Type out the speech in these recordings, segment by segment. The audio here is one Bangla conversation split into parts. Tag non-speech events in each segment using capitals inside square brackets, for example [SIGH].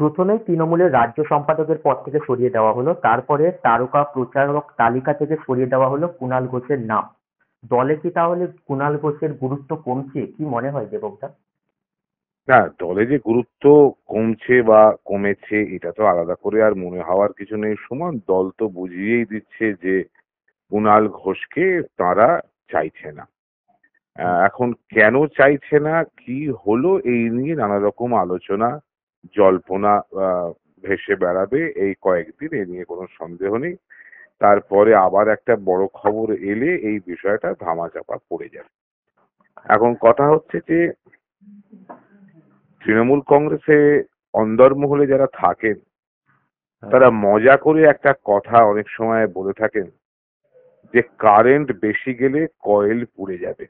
প্রথমে তৃণমূলের রাজ্য সম্পাদকের পদ থেকে সরিয়ে দেওয়া হলো তারপরে তারকা প্রচারক তালিকা থেকে সরিয়ে দেওয়া হলো কুণাল ঘোষের নাম দলে কি তাহলে কুণাল ঘোষের গুরুত্ব কমছে কি মনে হয় দেবকদা না দলে যে গুরুত্ব কমছে বা কমেছে এটা তো আলাদা করে আর মনে হওয়ার কিছু নেই সমান দল তো বুঝিয়েই দিচ্ছে যে কুণাল ঘোষকে তারা চাইছে না এখন কেন চাইছে না কি হলো এই নিয়ে নানা রকম আলোচনা জল্পনা ভেসে বেড়াবে এই কয়েকদিন এ নিয়ে কোনো সন্দেহ নেই তারপরে আবার একটা বড় খবর এলে এই বিষয়টা ধামাচাপা পড়ে যাবে এখন কথা হচ্ছে যে তৃণমূল কংগ্রেসে অন্দরমহলে যারা থাকেন হ্যাঁ। তারা মজা করে একটা কথা অনেক সময় বলে থাকেন যে কারেন্ট বেশি গেলে কয়েল পুড়ে যাবে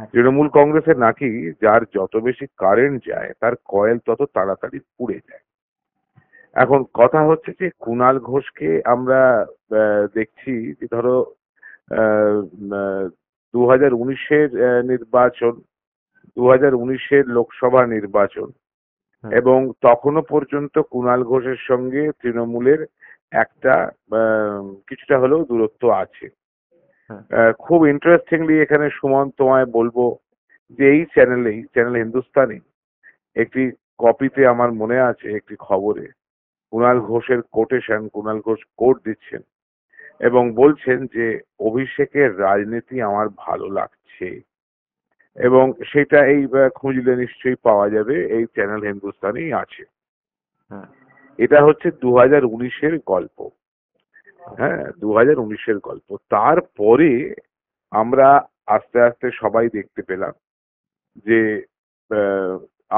আচ্ছা। তৃণমূল কংগ্রেসের নাকি যার যত বেশি কারেন্ট যায় তার কয়েল তত তাড়াতাড়ি পুড়ে যায় এখন কথা হচ্ছে যে কুণাল ঘোষকে আমরা দেখছি যে ধরো দু হাজার উনিশের নির্বাচন দু হাজার উনিশের লোকসভা নির্বাচন হ্যাঁ। এবং তখনো পর্যন্ত কুণাল ঘোষের সঙ্গে তৃণমূলের একটা কিছুটা হলেও দূরত্ব আছে হ্যাঁ। খুব ইন্টারেস্টিংলি এখানে সুমন তোমায় বলবো যে এই চ্যানেলে চ্যানেল হিন্দুস্তানি একটি কপিতে আমার মনে আছে একটি খবরে কুণাল ঘোষের কোটেশন কুণাল ঘোষ কোট দিচ্ছেন এবং বলছেন যে অভিষেকের রাজনীতি আমার ভালো লাগছে এবং সেটা এই খুঁজলে নিশ্চয়ই পাওয়া যাবে এই চ্যানেল হিন্দুস্তানেই আছে হ্যাঁ। এটা হচ্ছে দু হাজার উনিশের গল্প হ্যাঁ দু হাজার উনিশের গল্প তারপরে আমরা আস্তে আস্তে সবাই দেখতে পেলাম যে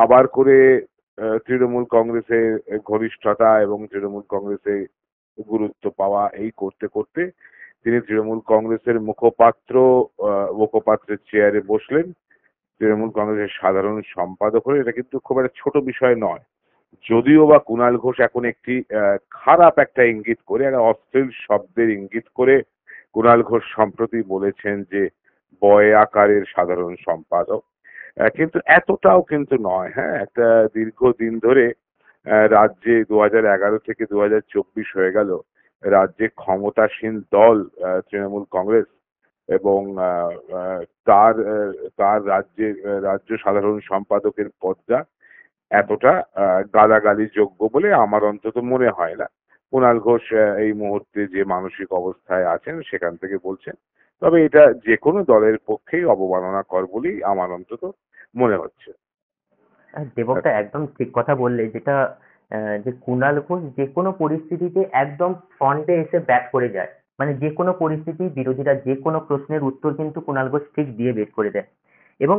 আবার করে তৃণমূল কংগ্রেসের ঘনিষ্ঠতা এবং তৃণমূল কংগ্রেসের গুরুত্ব পাওয়া এই করতে করতে তিনি তৃণমূল কংগ্রেসের মুখপাত্র মুখপাত্রের চেয়ারে বসলেন তৃণমূল কংগ্রেসের সাধারণ সম্পাদক হয়ে এটা কিন্তু খুব একটা ছোট বিষয় নয় যদিও বা কুনাল ঘোষ এখন একটি খারাপ একটা ইঙ্গিত করে একটা অশ্লীল শব্দের ইঙ্গিত করে কুনাল ঘোষ সম্প্রতি বলেছেন যে বয় আকারের সাধারণ সম্পাদক কিন্তু এতটাও কিন্তু নয় হ্যাঁ একটা দীর্ঘদিন ধরে রাজ্যে দু এগারো থেকে দু চব্বিশ হয়ে গেল রাজ্যে ক্ষমতাসীন দল তৃণমূল কংগ্রেস এবং তার তার রাজ্যের রাজ্য সাধারণ সম্পাদকের পদটা এতটা গালাগালির যোগ্য বলে আমার অন্তত মনে হয় না কুণাল ঘোষ এই মুহূর্তে যে মানসিক অবস্থায় আছেন সেখান থেকে বলছেন তবে এটা যে কোনো দলের পক্ষেই অবমাননা কর বলেই আমার অন্তত মনে হচ্ছে দেবকটা একদম ঠিক কথা বললে যেটা যে কুণাল ঘোষ যে কোনো পরিস্থিতিতে একদম ফ্রন্টে এসে ব্যাট করে যায় মানে যে কোনো পরিস্থিতি বিরোধীরা যে কোনো প্রশ্নের উত্তর কিন্তু কুণাল ঘোষ ঠিক দিয়ে বের করে দেয় এবং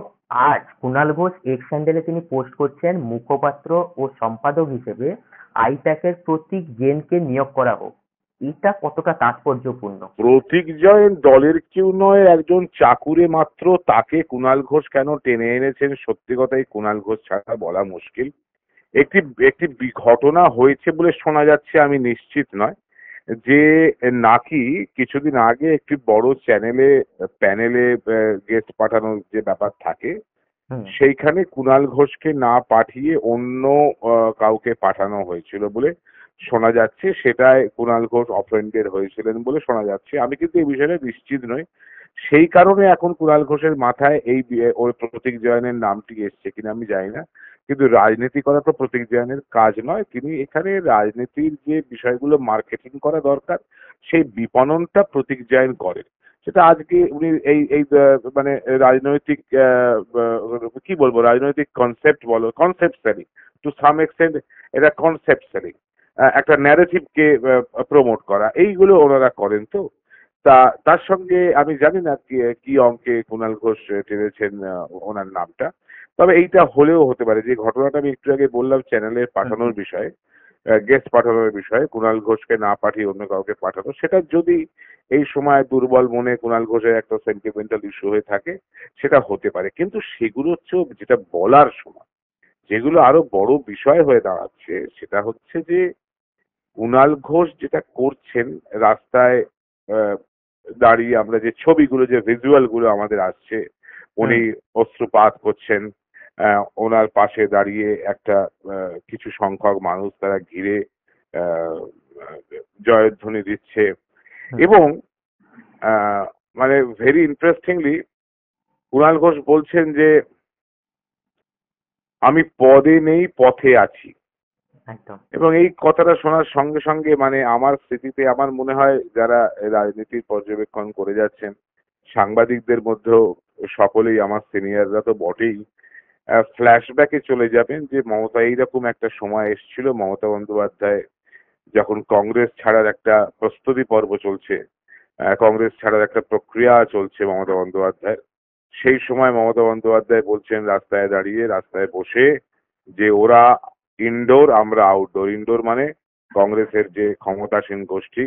আজ কুণাল ঘোষ এক্স স্যান্ডেলে তিনি পোস্ট করছেন মুখপাত্র ও সম্পাদক হিসেবে আইপ্যাকের প্রতীক জেনকে নিয়োগ করা হোক এটা কতটা তাৎপর্যপূর্ণ প্রতীক জয়েন দলের কেউ নয় একজন চাকুরে মাত্র তাকে কুণাল ঘোষ কেন টেনে এনেছেন সত্যি কথাই কুণাল ঘোষ ছাড়া বলা মুশকিল একটি একটি ঘটনা হয়েছে বলে শোনা যাচ্ছে আমি নিশ্চিত নয় যে নাকি কিছুদিন আগে একটি বড় চ্যানেলে প্যানেলে গেস্ট পাঠানোর যে ব্যাপার থাকে সেইখানে কুনাল ঘোষকে না পাঠিয়ে অন্য কাউকে পাঠানো হয়েছিল বলে শোনা যাচ্ছে সেটায় কুনাল ঘোষ অফেন্ডেড হয়েছিলেন বলে শোনা যাচ্ছে আমি কিন্তু এই বিষয়ে নিশ্চিত নই সেই কারণে এখন কুনাল ঘোষের মাথায় এই ওর প্রতীক জয়নের নামটি এসছে কিনা আমি জানি না কিন্তু রাজনীতি করা তো প্রতীক জয়ানের কাজ নয় তিনি এখানে রাজনীতির যে বিষয়গুলো মার্কেটিং করা দরকার সেই বিপণনটা প্রতীক জৈন করেন সেটা আজকে উনি এই এই মানে রাজনৈতিক কি বলবো রাজনৈতিক কনসেপ্ট বলো concept selling to some extent এটা কনসেপ্ট সেলিং একটা ন্যারেটিভকে প্রমোট করা এইগুলো ওনারা করেন তো তা তার সঙ্গে আমি জানি না কি অঙ্কে কুণাল ঘোষ টেনেছেন ওনার নামটা তবে এইটা হলেও হতে পারে যে ঘটনাটা আমি একটু আগে বললাম চ্যানেলের পাঠানোর বিষয়ে গেস্ট পাঠানোর বিষয়ে কুণাল ঘোষকে না পাঠিয়ে অন্য কাউকে পাঠানো সেটা যদি এই সময় দুর্বল মনে কুণাল ঘোষের একটা সেন্টিমেন্টাল ইস্যু হয়ে থাকে সেটা হতে পারে কিন্তু সেগুলো হচ্ছে যেটা বলার সময় যেগুলো আরো বড় বিষয় হয়ে দাঁড়াচ্ছে সেটা হচ্ছে যে কুণাল ঘোষ যেটা করছেন রাস্তায় দাঁড়িয়ে আমরা যে ছবিগুলো যে ভিজুয়াল গুলো আমাদের আসছে উনি অস্ত্রপাত করছেন ওনার পাশে দাঁড়িয়ে একটা কিছু সংখ্যক মানুষ তারা ঘিরে জয়ধ্বনি দিচ্ছে এবং মানে ভেরি ইন্টারেস্টিংলি কুণাল ঘোষ বলছেন যে আমি পদে নেই পথে আছি এবং এই কথাটা শোনার সঙ্গে সঙ্গে মানে আমার স্মৃতিতে আমার মনে হয় যারা রাজনীতির পর্যবেক্ষণ করে যাচ্ছেন সাংবাদিকদের মধ্যেও সকলেই আমার সিনিয়ররা তো বটেই ফ্ল্যাশব্যাকে চলে যাবেন যে মমতা এইরকম একটা সময় এসেছিল মমতা বন্দ্যোপাধ্যায় যখন কংগ্রেস ছাড়ার একটা প্রস্তুতি পর্ব চলছে কংগ্রেস ছাড়ার একটা প্রক্রিয়া চলছে মমতা বন্দ্যোপাধ্যায় সেই সময় মমতা বন্দ্যোপাধ্যায় বলছেন রাস্তায় দাঁড়িয়ে রাস্তায় বসে যে ওরা ইনডোর আমরা আউটডোর ইনডোর মানে কংগ্রেসের যে ক্ষমতাসীন গোষ্ঠী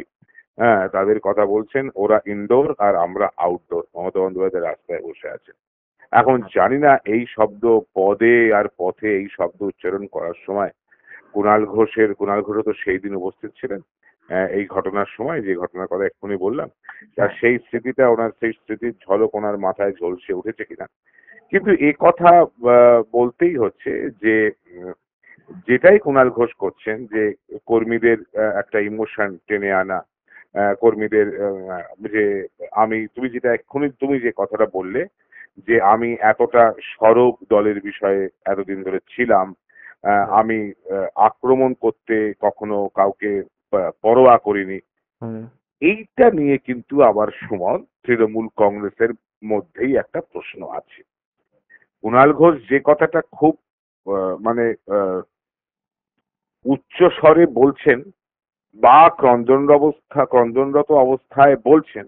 হ্যাঁ তাদের কথা বলছেন ওরা ইনডোর আর আমরা আউটডোর মমতা বন্দ্যোপাধ্যায় রাস্তায় বসে আছেন এখন জানি না এই শব্দ পদে আর পথে এই শব্দ উচ্চারণ করার সময় কুণাল ঘোষের কুণাল ঘোষও তো সেই দিন উপস্থিত ছিলেন এই ঘটনার সময় যে ঘটনার কথা এক্ষুনি বললাম তার হ্যাঁ। সেই স্মৃতিটা ওনার সেই স্মৃতির ঝলক ওনার মাথায় ঝলসে উঠেছে কিনা কিন্তু এ কথা বলতেই হচ্ছে যে যেটাই কুণাল ঘোষ করছেন যে কর্মীদের একটা ইমোশন টেনে আনা কর্মীদের যে আমি তুমি যেটা এক্ষুনি তুমি যে কথাটা বললে যে আমি এতটা সরব দলের বিষয়ে এতদিন ধরে ছিলাম আমি আক্রমণ করতে কখনো কাউকে পরোয়া করিনি এইটা নিয়ে কিন্তু আবার সুমন তৃণমূল কংগ্রেসের মধ্যেই একটা প্রশ্ন আছে কুণাল ঘোষ যে কথাটা খুব মানে উচ্চ স্বরে বলছেন বা ক্রন্দনরত অবস্থা ক্রন্দনরত অবস্থায় বলছেন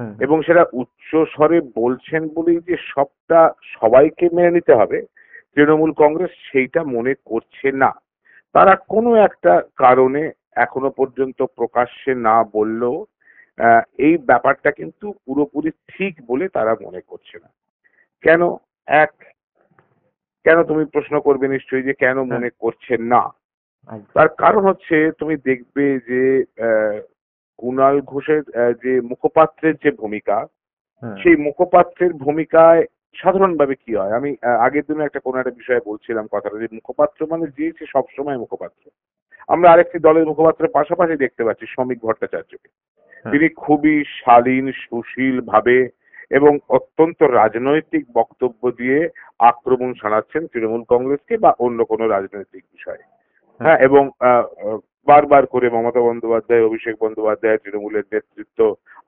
হ্যাঁ, হ্যাঁ। এবং সেটা উচ্চ স্বরে বলছেন বলেই যে সবটা সবাইকে মেনে নিতে হবে তৃণমূল কংগ্রেস সেইটা মনে করছে না তারা কোনো একটা কারণে এখনো পর্যন্ত প্রকাশ্যে না বললেও এই ব্যাপারটা কিন্তু পুরোপুরি ঠিক বলে তারা মনে করছে না কেন এক কেন তুমি প্রশ্ন করবে নিশ্চয়ই যে কেন হ্যাঁ। মনে করছে না তার কারণ হচ্ছে তুমি দেখবে যে কুণাল ঘোষের যে মুখপাত্রের যে ভূমিকা হ্যাঁ। সেই মুখপাত্রের ভূমিকায় সাধারণভাবে কি হয় আমি আগের দিনে একটা কোন একটা বিষয়ে বলছিলাম কথাটা যে মুখপাত্র মানে যে সে সবসময় মুখপাত্র আমরা আরেকটি দলের মুখপাত্রের পাশাপাশি দেখতে পাচ্ছি শ্রমিক ভট্টাচার্যকে হ্যাঁ। তিনি খুবই শালীন সুশীল ভাবে এবং অত্যন্ত রাজনৈতিক বক্তব্য দিয়ে আক্রমণ শানাচ্ছেন তৃণমূল কংগ্রেসকে বা অন্য কোনো রাজনৈতিক বিষয়ে হ্যাঁ, হ্যাঁ এবং বারবার করে মমতা বন্দ্যোপাধ্যায় অভিষেক বন্দ্যোপাধ্যায় তৃণমূলের নেতৃত্ব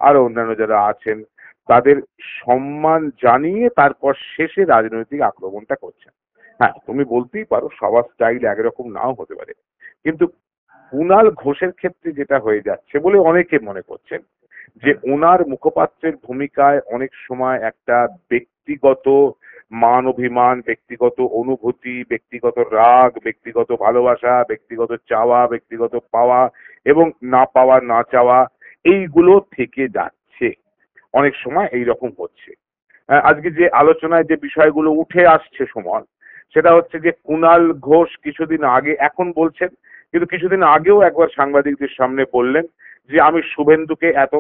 আরো অন্যান্য যারা আছেন তাদের সম্মান জানিয়ে তারপর শেষে রাজনৈতিক আক্রমণটা করছেন হ্যাঁ তুমি বলতেই পারো সবার স্টাইল একরকম নাও হতে পারে কিন্তু কুণাল ঘোষের ক্ষেত্রে যেটা হয়ে যাচ্ছে বলে অনেকে মনে করছেন যে ওনার হ্যাঁ। মুখপাত্রের ভূমিকায় অনেক সময় একটা ব্যক্তিগত মান অভিমান ব্যক্তিগত অনুভূতি ব্যক্তিগত রাগ ব্যক্তিগত ভালোবাসা ব্যক্তিগত চাওয়া ব্যক্তিগত পাওয়া এবং না পাওয়া না চাওয়া এইগুলো থেকে যাচ্ছে অনেক সময় এই রকম হচ্ছে আজকে যে আলোচনায় যে বিষয়গুলো উঠে আসছে সমান সেটা হচ্ছে যে কুনাল ঘোষ কিছুদিন আগে এখন বলছেন কিন্তু কিছুদিন আগেও একবার সাংবাদিকদের সামনে বললেন যে আমি শুভেন্দুকে এত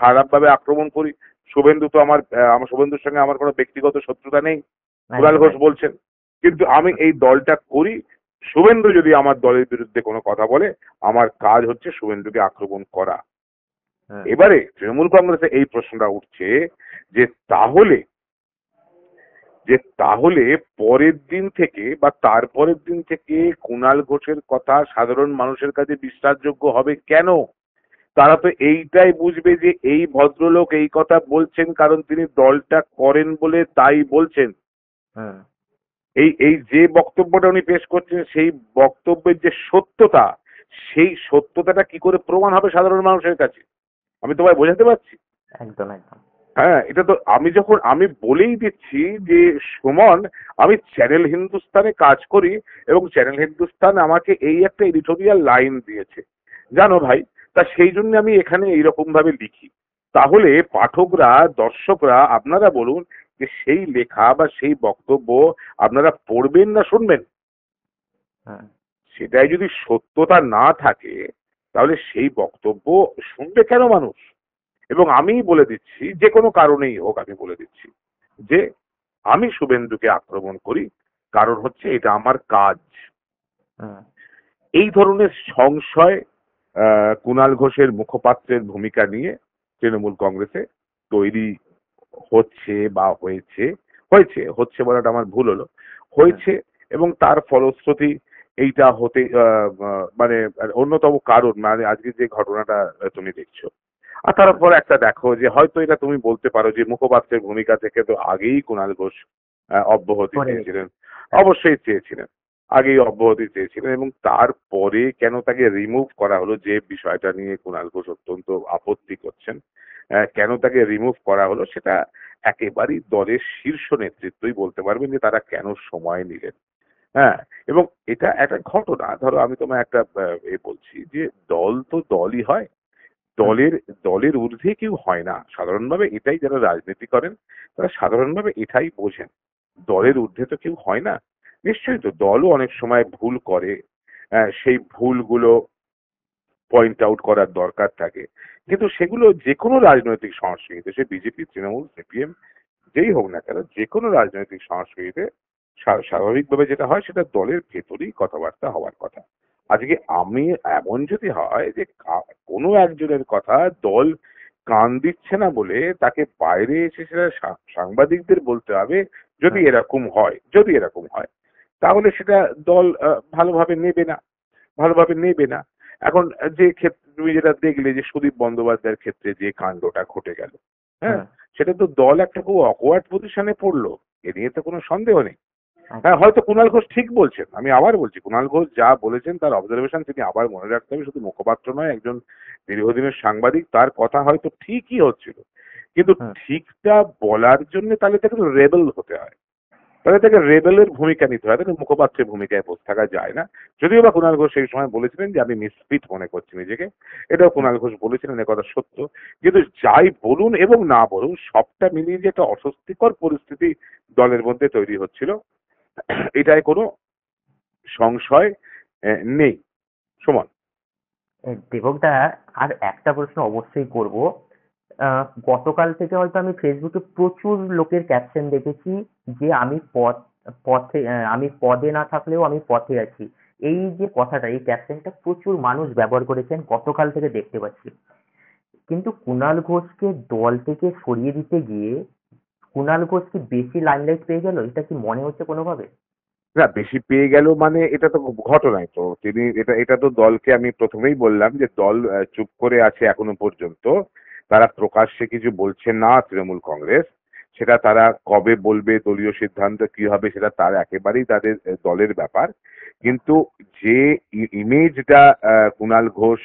খারাপভাবে আক্রমণ করি শুভেন্দু তো আমার আমার শুভেন্দুর সঙ্গে আমার কোনো ব্যক্তিগত শত্রুতা নেই কুণাল ঘোষ বলছেন কিন্তু আমি এই দলটা করি শুভেন্দু যদি আমার দলের বিরুদ্ধে কোনো কথা বলে আমার কাজ হচ্ছে শুভেন্দুকে আক্রমণ করা হ্যাঁ। এবারে তৃণমূল কংগ্রেসে এই প্রশ্নটা উঠছে যে তাহলে যে তাহলে পরের দিন থেকে বা তারপরের দিন থেকে কুণাল ঘোষের কথা সাধারণ মানুষের কাছে বিশ্বাসযোগ্য হবে কেন তারা তো এইটাই বুঝবে যে এই ভদ্রলোক এই কথা বলছেন কারণ তিনি দলটা করেন বলে তাই বলছেন হ্যাঁ। এই এই যে বক্তব্যটা উনি পেশ করছেন সেই বক্তব্যের যে সত্যতা সেই সত্যতাটা কি করে প্রমাণ হবে সাধারণ মানুষের কাছে আমি তোমায় বোঝাতে পারছি একদম একদম হ্যাঁ এটা তো আমি যখন আমি বলেই দিচ্ছি যে সুমন আমি চ্যানেল হিন্দুস্তানে কাজ করি এবং চ্যানেল হিন্দুস্তান আমাকে এই একটা এডিটোরিয়াল লাইন দিয়েছে জানো ভাই তা সেই জন্য আমি এখানে এইরকম ভাবে লিখি তাহলে পাঠকরা দর্শকরা আপনারা বলুন যে সেই লেখা বা সেই বক্তব্য আপনারা পড়বেন না শুনবেন হ্যাঁ। সেটাই যদি সত্যতা না থাকে তাহলে সেই বক্তব্য শুনবে কেন মানুষ এবং আমি বলে দিচ্ছি যে কোনো কারণেই হোক আমি বলে দিচ্ছি যে আমি শুভেন্দুকে আক্রমণ করি কারণ হচ্ছে এটা আমার কাজ হ্যাঁ। এই ধরনের সংশয় কুণাল ঘোষের মুখপাত্রের ভূমিকা নিয়ে তৃণমূল কংগ্রেসে তৈরি হচ্ছে বা হয়েছে হয়েছে হচ্ছে বলাটা আমার ভুল হলো হয়েছে এবং তার ফলশ্রুতি এইটা হতে মানে অন্যতম কারণ মানে আজকে যে ঘটনাটা তুমি দেখছো আর তারপর একটা দেখো যে হয়তো এটা তুমি বলতে পারো যে মুখপাত্রের ভূমিকা থেকে তো আগেই কুণাল ঘোষ অব্যাহতি চেয়েছিলেন অবশ্যই চেয়েছিলেন আগেই অব্যাহতি চেয়েছিলেন এবং তারপরে কেন তাকে রিমুভ করা হলো যে বিষয়টা নিয়ে কুণাল ঘোষ অত্যন্ত আপত্তি করছেন কেন তাকে রিমুভ করা হলো সেটা একেবারেই দলের শীর্ষ নেতৃত্বই বলতে পারবেন যে তারা কেন সময় নিলেন হ্যাঁ এবং এটা একটা ঘটনা ধরো আমি তোমায় একটা এ বলছি যে দল তো দলই হয় দলের দলের ঊর্ধ্বে কেউ হয় না সাধারণভাবে এটাই যারা রাজনীতি করেন তারা সাধারণভাবে এটাই বোঝেন দলের ঊর্ধ্বে তো কেউ হয় না নিশ্চয়ই তো দলও অনেক সময় ভুল করে হ্যাঁ, সেই ভুলগুলো পয়েন্ট আউট করার দরকার থাকে কিন্তু সেগুলো যে কোনো রাজনৈতিক সংস্কৃতিতে সে বিজেপি তৃণমূল সিপিএম যেই হোক না কেন যে কোনো রাজনৈতিক সংস্কৃতিতে স্বাভাবিকভাবে যেটা হয় সেটা দলের ভেতরেই কথাবার্তা হওয়ার কথা আজকে আমি এমন যদি হয় যে কোনো একজনের কথা দল কান দিচ্ছে না বলে তাকে বাইরে এসে সেটা সাংবাদিকদের বলতে হবে যদি হ্যাঁ। এরকম হয় যদি এরকম হয় তাহলে সেটা দল ভালোভাবে নেবে না ভালোভাবে নেবে না এখন যে ক্ষেত্রে তুমি যেটা দেখলে যে সুদীপ বন্দ্যোপাধ্যায়ের ক্ষেত্রে যে কাণ্ডটা ঘটে গেল হ্যাঁ, হ্যাঁ। সেটা তো দল একটা খুব অকওয়ার্ড পজিশনে পড়লো এ নিয়ে তো কোনো সন্দেহ নেই আচ্ছা। হ্যাঁ হয়তো কুণাল ঘোষ ঠিক বলছেন আমি আবার বলছি কুণাল ঘোষ যা বলেছেন তার অবজারভেশন তিনি আবার মনে রাখতে হবে শুধু মুখপাত্র নয় একজন দীর্ঘদিনের সাংবাদিক তার কথা হয়তো ঠিকই হচ্ছিল কিন্তু হ্যাঁ। ঠিকটা বলার জন্য তাহলে তাকে রেবেল হতে হয় তাহলে তাকে রেবেলের ভূমিকা নিতে হয় কিন্তু মুখপাত্রের ভূমিকায় বসে থাকা যায় না যদিও বা কুণাল ঘোষ সেই সময় বলেছিলেন যে আমি মিসফিট মনে করছি নিজেকে এটাও কুণাল ঘোষ বলেছিলেন কথা সত্য কিন্তু যাই বলুন এবং না বলুন সবটা মিলিয়ে যে একটা অস্বস্তিকর পরিস্থিতি দলের মধ্যে তৈরি হচ্ছিল এটাই কোনো সংশয় নেই সমান দীপকদা আর একটা প্রশ্ন অবশ্যই করব আহ গতকাল থেকে হয়তো আমি ফেসবুকে প্রচুর লোকের caption দেখেছি যে আমি পথ পথে আমি পদে না থাকলেও আমি পথে আছি এই যে কথাটা এই caption টা প্রচুর মানুষ ব্যবহার করেছেন গতকাল থেকে দেখতে পাচ্ছি কিন্তু কুণাল ঘোষকে দল থেকে সরিয়ে দিতে গিয়ে কুণাল ঘোষ কি বেশি লাইমলাইট পেয়ে গেল এটা কি মনে হচ্ছে কোনোভাবে না বেশি পেয়ে গেল মানে এটা তো ঘটনায় তো তিনি এটা এটা তো দলকে আমি প্রথমেই বললাম যে দল চুপ করে আছে এখনো পর্যন্ত তারা প্রকাশ্যে কিছু বলছে না তৃণমূল কংগ্রেস সেটা তারা কবে বলবে দলীয় সিদ্ধান্ত কি হবে সেটা তার একেবারেই তাদের দলের ব্যাপার কিন্তু যে ইমেজটা কুণাল ঘোষ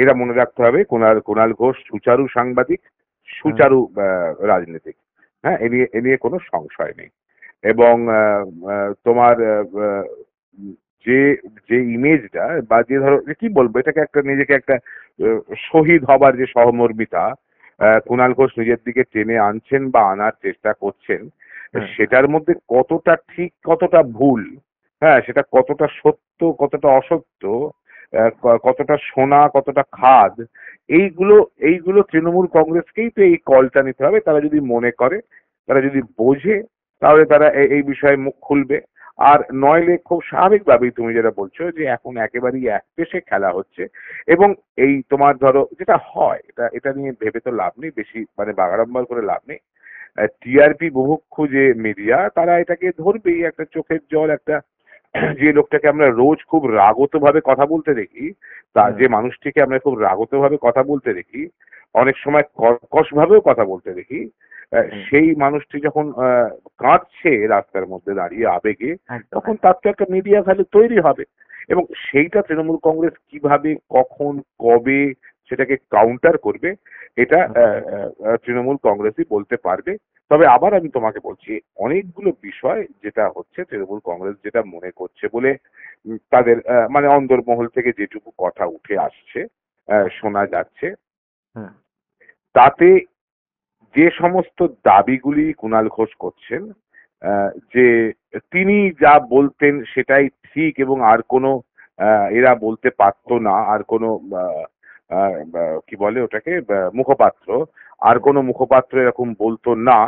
এটা মনে রাখতে হবে কুণাল কুণাল ঘোষ সুচারু সাংবাদিক সুচারু রাজনীতিক হ্যাঁ এ নিয়ে এ নিয়ে কোনো সংশয় নেই এবং তোমার যে যে ইমেজটা বা যে ধরো কি বলবো এটাকে একটা নিজেকে একটা শহীদ হবার যে সহমর্মিতা কুণাল ঘোষ নিজের দিকে টেনে আনছেন বা আনার চেষ্টা করছেন হ্যাঁ। সেটার মধ্যে কতটা ঠিক কতটা ভুল হ্যাঁ সেটা কতটা সত্য কতটা অসত্য কতটা সোনা কতটা খাদ এইগুলো এইগুলো তৃণমূল কংগ্রেসকেই তো এই কলটা নিতে হবে তারা যদি মনে করে তারা যদি বোঝে তাহলে তারা এই বিষয়ে মুখ খুলবে আর নয়লে খুব স্বাভাবিকভাবেই তুমি যেটা বলছো যে এখন একেবারেই এক পেশে খেলা হচ্ছে এবং এই তোমার ধরো যেটা হয় এটা এটা নিয়ে ভেবে তো লাভ নেই বেশি মানে বাগাড়ম্বর করে লাভ নেই টিআরপি বহুক্ষু যে মিডিয়া তারা এটাকে ধরবেই একটা চোখের জল একটা [CLEARS THROAT] যে লোকটাকে আমরা রোজ খুব রাগত ভাবে কথা বলতে দেখি তা যে মানুষটিকে আমরা খুব রাগত ভাবে কথা বলতে দেখি অনেক সময় কর্কশ ভাবেও কথা বলতে দেখি সেই মানুষটি যখন কাঁদছে রাস্তার মধ্যে দাঁড়িয়ে আবেগে হ্যাঁ। তখন তার তো একটা মিডিয়া ভ্যালু তৈরি হবে এবং সেইটা তৃণমূল কংগ্রেস কিভাবে কখন কবে সেটাকে কাউন্টার করবে এটা তৃণমূল কংগ্রেসই বলতে পারবে তবে আবার আমি তোমাকে বলছি অনেকগুলো বিষয় যেটা হচ্ছে তৃণমূল কংগ্রেস যেটা মনে করছে বলে তাদের মানে অন্দরমহল থেকে যেটুকু কথা উঠে আসছে শোনা যাচ্ছে তাতে যে সমস্ত দাবিগুলি কুণাল ঘোষ করছেন যে তিনি যা বলতেন সেটাই ঠিক এবং আর কোনো এরা বলতে পারতো না আর কোনো কি বলে ওটাকে মুখপাত্র আর কোনো মুখপাত্র এরকম বলতো না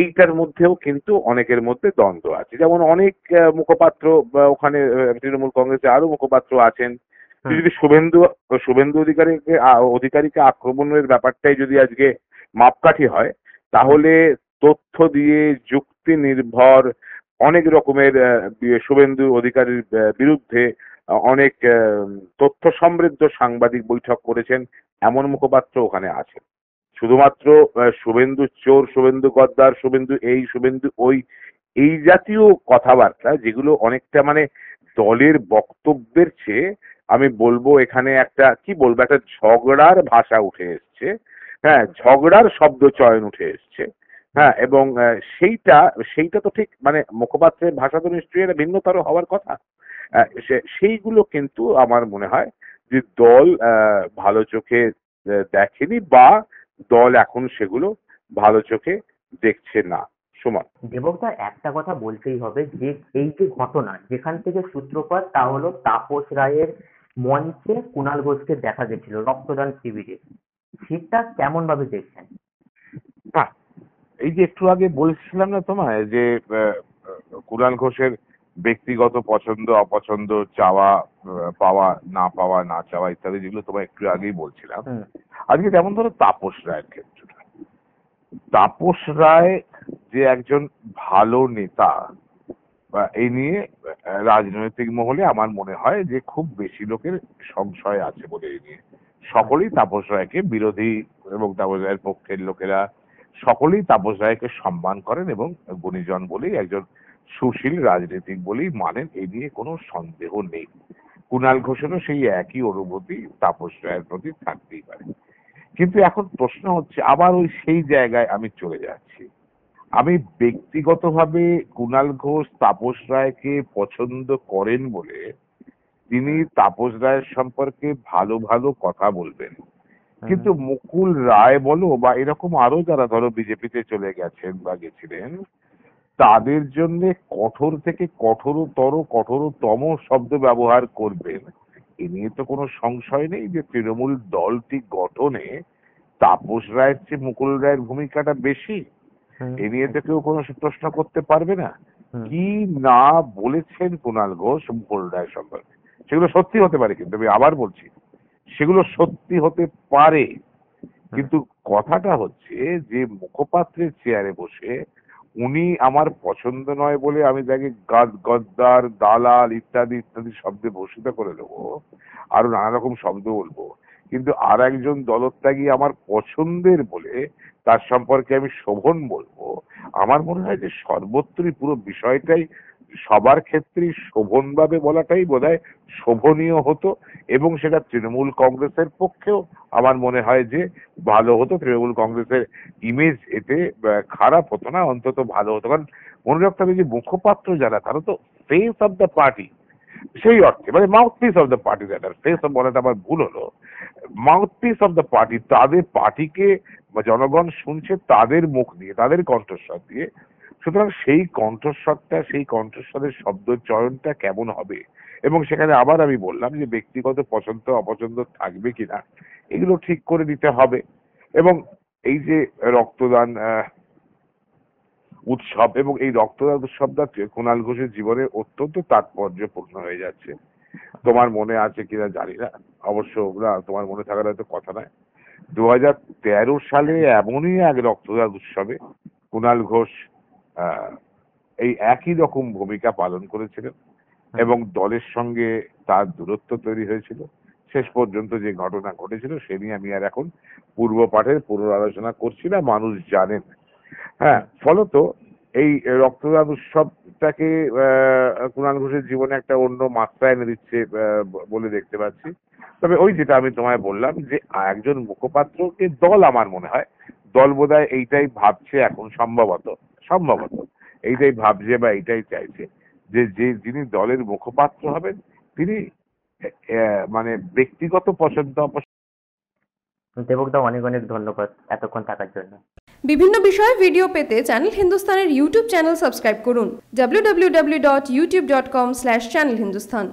এইটার মধ্যেও কিন্তু অনেকের মধ্যে দ্বন্দ্ব আছে যেমন অনেক মুখপাত্র ওখানে তৃণমূল কংগ্রেসে আরো মুখপাত্র আছেন যদি শুভেন্দু শুভেন্দু অধিকারীকে অধিকারীকে আক্রমণের ব্যাপারটাই যদি আজকে মাপকাঠি হয় তাহলে তথ্য দিয়ে যুক্তি নির্ভর অনেক রকমের শুভেন্দু অধিকারীর বিরুদ্ধে অনেক তথ্য সমৃদ্ধ সাংবাদিক বৈঠক করেছেন এমন মুখপাত্র ওখানে আছে শুধুমাত্র শুভেন্দু চোর শুভেন্দু গদ্দার শুভেন্দু এই শুভেন্দু ওই এই জাতীয় কথাবার্তা যেগুলো অনেকটা মানে দলের বক্তব্যের চেয়ে আমি বলবো এখানে একটা কি বলবো একটা ঝগড়ার ভাষা উঠে এসছে হ্যাঁ ঝগড়ার শব্দ চয়ন উঠে এসছে হ্যাঁ এবং সেইটা সেইটা তো ঠিক মানে মুখপাত্রের ভাষা তো নিশ্চয়ই এটা ভিন্নতর হওয়ার কথা সেইগুলো কিন্তু আমার মনে হয় যে দল ভালো চোখে দেখেনি বা দল এখন সেগুলো ভালো চোখে দেখছে না সমান দেবকদা একটা কথা বলতেই হবে যে এই যে ঘটনা যেখান থেকে সূত্রপাত তা হলো তাপস রায়ের মঞ্চে কুণাল ঘোষকে দেখা গেছিল রক্তদান শিবিরে শীতটা কেমন ভাবে দেখছেন হ্যাঁ এই যে একটু আগে বলেছিলাম না তোমায় যে কুরাল ঘোষের ব্যক্তিগত পছন্দ অপছন্দ চাওয়া পাওয়া না পাওয়া না চাওয়া ইত্যাদি যেগুলো তোমায় একটু আগেই বলছিলাম আজকে যেমন ধরো তাপস রায়ের ক্ষেত্রটা তাপস রায় যে একজন ভালো নেতা বা এই নিয়ে রাজনৈতিক মহলে আমার মনে হয় যে খুব বেশি লোকের সংশয় আছে বলে এই নিয়ে সকলেই তাপস রায়কে বিরোধী এবং তাপস রায়ের পক্ষের লোকেরা সকলেই তাপস রায়কে সম্মান করেন এবং গুণীজন বলেই একজন সুশীল রাজনীতিক বলেই মানেন এই নিয়ে কোনো সন্দেহ নেই কুণাল ঘোষেরও সেই একই অনুভূতি তাপস রায়ের প্রতি থাকতেই পারে কিন্তু এখন প্রশ্ন হচ্ছে আবার ওই সেই জায়গায় আমি চলে যাচ্ছি আমি ব্যক্তিগতভাবে কুণাল ঘোষ তাপস রায়কে পছন্দ করেন বলে তিনি তাপস রায়ের সম্পর্কে ভালো ভালো কথা বলবেন কিন্তু মুকুল রায় বলো বা এরকম আরো যারা ধরো বিজেপিতে চলে গেছেন বা গেছিলেন তাদের জন্য কঠোর থেকে কঠোরতর কঠোরতম শব্দ ব্যবহার করবেন এ নিয়ে তো কোনো সংশয় নেই যে তৃণমূল দলটি গঠনে তাপস রায়ের চেয়ে মুকুল রায়ের ভূমিকাটা বেশি এ নিয়ে তো কেউ কোনো প্রশ্ন করতে পারবে না কি না বলেছেন কুণাল ঘোষ মুকুল রায় সম্পর্কে সেগুলো সত্যি হতে পারে কিন্তু আমি আবার বলছি সেগুলো সত্যি হতে পারে কিন্তু কথাটা হচ্ছে যে মুখপাত্রের চেয়ারে বসে উনি আমার পছন্দ নয় বলে আমি তাকে গদ্দার দালাল ইত্যাদি ইত্যাদি শব্দে ভূষিত করে নেবো আরো নানা রকম শব্দ বলবো কিন্তু আর একজন দলত্যাগী আমার পছন্দের বলে তার সম্পর্কে আমি শোভন বলবো আমার মনে হয় যে সর্বত্রই পুরো বিষয়টাই সবার ক্ষেত্রেই শোভনভাবে বলাটাই বোধ হয় শোভনীয় হতো এবং সেটা তৃণমূল কংগ্রেসের পক্ষেও আমার মনে হয় যে ভালো হতো তৃণমূল কংগ্রেসের ইমেজ এতে খারাপ হতো না অন্তত ভালো হতো কারণ মনে রাখতে হবে যে মুখপাত্র যারা তারা তো ফেস অব দ্য পার্টি সেই অর্থে মানে mouthpiece of the party that are face of বলাটা আমার ভুল হলো মাউথপিস অব দ্য পার্টি তাদের পার্টিকে জনগণ শুনছে তাদের মুখ দিয়ে তাদের কণ্ঠস্বর দিয়ে সুতরাং সেই কণ্ঠস্বরটা সেই কণ্ঠস্বরের শব্দ চয়নটা কেমন হবে এবং সেখানে আবার আমি বললাম যে ব্যক্তিগত পছন্দ অপছন্দ থাকবে কিনা এগুলো ঠিক করে দিতে হবে এবং এই যে রক্তদান উৎসব এবং এই রক্তদান উৎসবটা কুণাল ঘোষের জীবনে অত্যন্ত তাৎপর্যপূর্ণ হয়ে যাচ্ছে তোমার মনে আছে কিনা জানি না অবশ্য না তোমার মনে থাকার হয়তো কথা নয় দু সালে এমনই এক রক্তদান উৎসবে কুণাল ঘোষ এই একই রকম ভূমিকা পালন করেছিলেন এবং দলের সঙ্গে তার দূরত্ব তৈরি হয়েছিল শেষ পর্যন্ত যে ঘটনা ঘটেছিল সে নিয়ে আমি আর এখন পূর্ব পাঠের পুনরালোচনা করছি না মানুষ জানেন হ্যাঁ ফলত এই রক্তদান উৎসবটাকে কুণাল ঘোষের জীবনে একটা অন্য মাত্রা এনে দিচ্ছে বলে দেখতে পাচ্ছি তবে ওই যেটা আমি তোমায় বললাম যে একজন মুখপাত্রকে দল আমার মনে হয় দল বোধহয় এইটাই ভাবছে এখন সম্ভবত সম্ভবত এইটাই ভাবছে বা এইটাই চাইছে যে যে যিনি দলের মুখপাত্র হবেন তিনি মানে ব্যক্তিগত পছন্দ দেবকদা অনেক অনেক ধন্যবাদ এতক্ষণ থাকার জন্য বিভিন্ন বিষয়ে ভিডিও পেতে চ্যানেল হিন্দুস্তানের ইউটিউব চ্যানেল সাবস্ক্রাইব করুন www.youtube.com/channelhindustan